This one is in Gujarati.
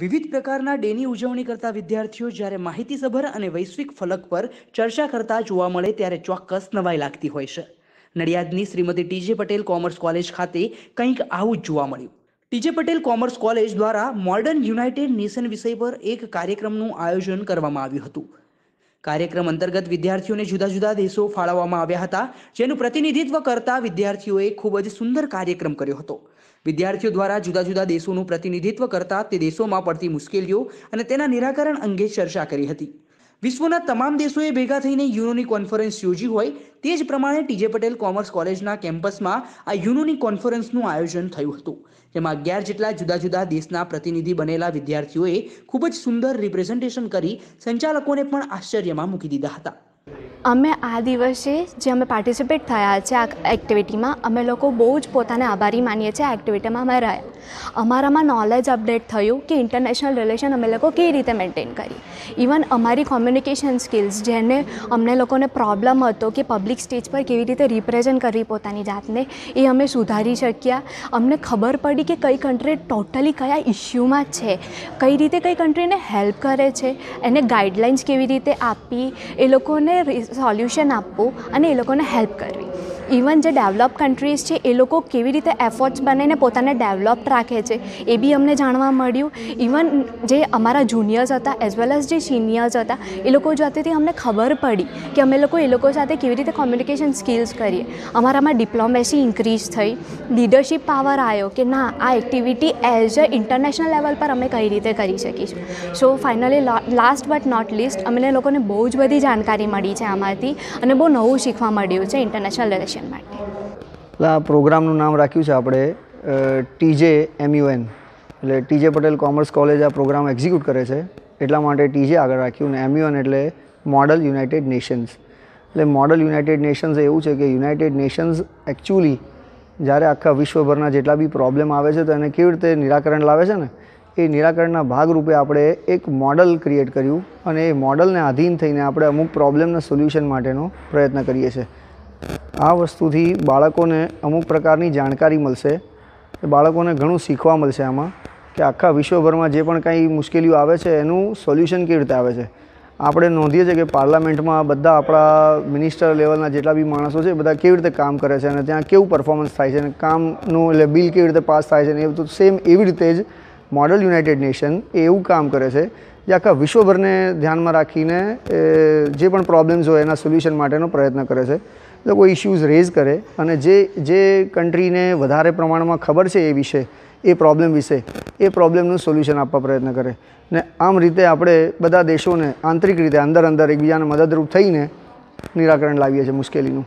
વિવિધ પ્રકારના ડેની ઉજવણી કરતા વિદ્યાર્થીઓ જ્યારે માહિતીસભર અને વૈશ્વિક ફલક પર ચર્ચા કરતા જોવા મળે ત્યારે ચોક્કસ નવાઈ લાગતી હોય છે નડિયાદની Shrimati TJ Patel commerce college ખાતે કંઈક આવું જ જોવા મળ્યું ટીજે પટેલ કોમર્સ કોલેજ દ્વારા મોડર્ન યુનાઇટેડ નેશન વિષય પર એક કાર્યક્રમનું આયોજન કરવામાં આવ્યું હતું કાર્યક્રમ અંતર્ગત વિદ્યાર્થીઓને જુદા જુદા દેશો ફાળવવામાં આવ્યા હતા જેનું પ્રતિનિધિત્વ કરતા વિદ્યાર્થીઓએ ખૂબ જ સુંદર કાર્યક્રમ કર્યો હતો વિદ્યાર્થીઓ દ્વારા જુદા જુદા દેશોનું પ્રતિનિધિત્વ કરતા તે દેશોમાં પડતી મુશ્કેલીઓ અને તેના નિરાકરણ અંગે ચર્ચા કરી હતી વિશ્વના તમામ દેશોએ ભેગા થઈને યુનોની કોન્ફરન્સ યોજી હોય તે જ પ્રમાણે ટીજે પટેલ કોમર્સ કોલેજના કેમ્પસમાં આ યુનોની કોન્ફરન્સનું આયોજન થયું હતું જેમાં અગિયાર જેટલા જુદા જુદા દેશના પ્રતિનિધિ બનેલા વિદ્યાર્થીઓએ ખૂબ જ સુંદર રિપ્રેઝન્ટેશન કરી સંચાલકોને પણ આશ્ચર્યમાં મૂકી દીધા હતા અમે આ દિવસે જે અમે પાર્ટિસિપેટ થયા છે આ એક્ટિવિટીમાં અમે લોકો બહુ જ પોતાને આભારી માનીએ છીએ આ એક્ટિવિટીમાં અમે રહ્યા અમારામાં નોલેજ અપડેટ થયું કે ઇન્ટરનેશનલ રિલેશન અમે લોકો કેવી રીતે મેન્ટેન કરી ઇવન અમારી કોમ્યુનિકેશન સ્કિલ્સ જેને અમને લોકોને પ્રોબ્લેમ હતો કે પબ્લિક સ્ટેજ પર કેવી રીતે રિપ્રેઝન્ટ કરવી પોતાની જાતને એ અમે સુધારી શક્યા અમને ખબર પડી કે કઈ કન્ટ્રી ટોટલી કયા ઇસ્યુમાં છે કઈ રીતે કઈ કન્ટ્રીને હેલ્પ કરે છે એને ગાઈડલાઇન્સ કેવી રીતે આપી એ લોકોને સોલ્યુશન આપવું અને એ લોકોને હેલ્પ કરવી ઇવન જે ડેવલપ કન્ટ્રીઝ છે એ લોકો કેવી રીતે એફર્ટ્સ બનાવીને પોતાને ડેવલપ્ડ રાખે છે એ બી અમને જાણવા મળ્યું ઇવન જે અમારા જુનિયર્સ હતા એઝ વેલ એઝ જે સિનિયર્સ હતા એ લોકો જાતેથી અમને ખબર પડી કે અમે લોકો એ લોકો સાથે કેવી રીતે કોમ્યુનિકેશન સ્કિલ્સ કરીએ અમારામાં ડિપ્લોમેસી ઇન્ક્રીઝ થઈ લીડરશિપ પાવર આવ્યો કે ના આ activity as a international level પર અમે કઈ રીતે કરી શકીશું so finally last but not least અમને લોકોને બહુ જ બધી જાણકારી મળી છે આમાંથી અને બહુ નવું શીખવા મળ્યું છે ઇન્ટરનેશનલ રિલેશન એજ્યુકેશન માટે આ પ્રોગ્રામનું નામ રાખ્યું છે આપણે ટીજે એમયુએન એટલે ટીજે પટેલ કોમર્સ કોલેજ આ પ્રોગ્રામ એક્ઝિક્યુટ કરે છે એટલા માટે ટીજે આગળ રાખ્યું અને એમયુએન એટલે મોડલ યુનાઇટેડ નેશન્સ એટલે મોડલ યુનાઇટેડ નેશન્સ એવું છે કે યુનાઇટેડ નેશન્સ એકચ્યુઅલી જ્યારે આખા વિશ્વભરના જેટલા બી પ્રોબ્લેમ આવે છે તો એને કેવી રીતે નિરાકરણ લાવે છે ને એ નિરાકરણના ભાગરૂપે આપણે એક મોડલ ક્રિએટ કર્યું અને એ મોડલને આધીન થઈને આપણે અમુક પ્રોબ્લેમના સોલ્યુશન માટેનો પ્રયત્ન કરીએ છીએ આ વસ્તુથી બાળકોને અમુક પ્રકારની જાણકારી મળશે બાળકોને ઘણું શીખવા મળશે આમાં કે આખા વિશ્વભરમાં જે પણ કાંઈ મુશ્કેલીઓ આવે છે એનું સોલ્યુશન કેવી રીતે આવે છે આપણે નોંધીએ છીએ કે પાર્લામેન્ટમાં બધા આપણા મિનિસ્ટર લેવલના જેટલા બી માણસો છે બધા કેવી રીતે કામ કરે છે અને ત્યાં કેવું પરફોર્મન્સ થાય છે અને કામનું એટલે બિલ કેવી રીતે પાસ થાય છે ને એ બધું સેમ એવી રીતે જ મોડલ યુનાઇટેડ નેશન એ એવું કામ કરે છે જે આખા વિશ્વભરને ધ્યાનમાં રાખીને જે પણ પ્રોબ્લેમ્સ હોય એના સોલ્યુશન માટેનો પ્રયત્ન કરે છે લોકો ઇશ્યુઝ રેઝ કરે અને જે જે કન્ટ્રીને વધારે પ્રમાણમાં ખબર છે એ વિશે એ પ્રોબ્લેમ વિશે એ પ્રોબ્લેમનું સોલ્યુશન આપવા પ્રયત્ન કરે ને આમ રીતે આપણે બધા દેશોને આંતરિક રીતે અંદર અંદર એકબીજાને મદદરૂપ થઈને નિરાકરણ લાવીએ છીએ મુશ્કેલીનું